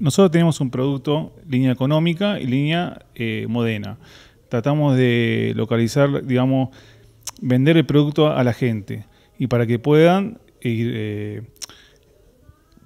Nosotros tenemos un producto, línea económica y línea eh, modena. Tratamos de localizar, digamos, vender el producto a la gente y para que puedan eh, eh,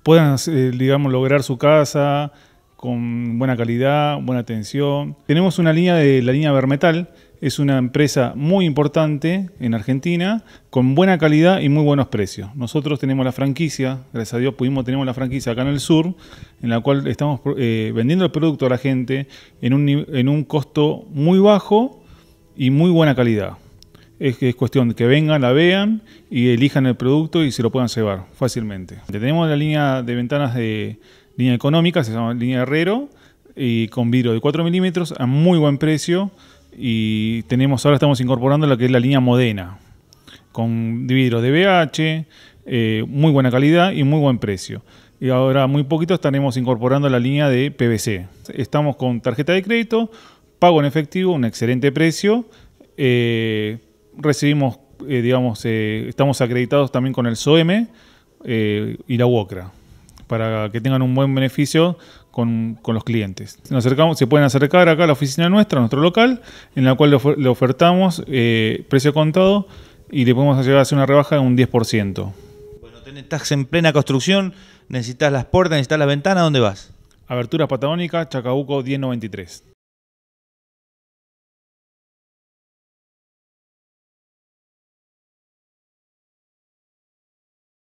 puedan, eh, digamos, lograr su casa con buena calidad, buena atención. Tenemos una línea de la línea Bermetal, es una empresa muy importante en Argentina, con buena calidad y muy buenos precios. Nosotros tenemos la franquicia, gracias a Dios pudimos, tenemos la franquicia acá en el sur, en la cual estamos eh, vendiendo el producto a la gente en un, costo muy bajo y muy buena calidad. Es, cuestión de que vengan, la vean y elijan el producto y se lo puedan llevar fácilmente. Tenemos la línea de ventanas de línea económica, se llama línea Herrero, y con vidrio de 4 milímetros a muy buen precio y tenemos ahora estamos incorporando lo que es la línea Modena, con vidrios de BH, eh, muy buena calidad y muy buen precio. Y ahora muy poquito estaremos incorporando la línea de PVC. Estamos con tarjeta de crédito, pago en efectivo, un excelente precio. Eh, recibimos, eh, digamos, estamos acreditados también con el SOEM y la UOCRA para que tengan un buen beneficio con, los clientes. Nos acercamos, se pueden acercar acá a la oficina nuestra, a nuestro local, en la cual le, ofertamos eh, precio contado y le podemos llegar a hacer una rebaja de un 10%. Bueno, estás en plena construcción, necesitas las puertas, necesitas la ventana, ¿dónde vas? Aberturas Patagónica, Chacabuco 1093.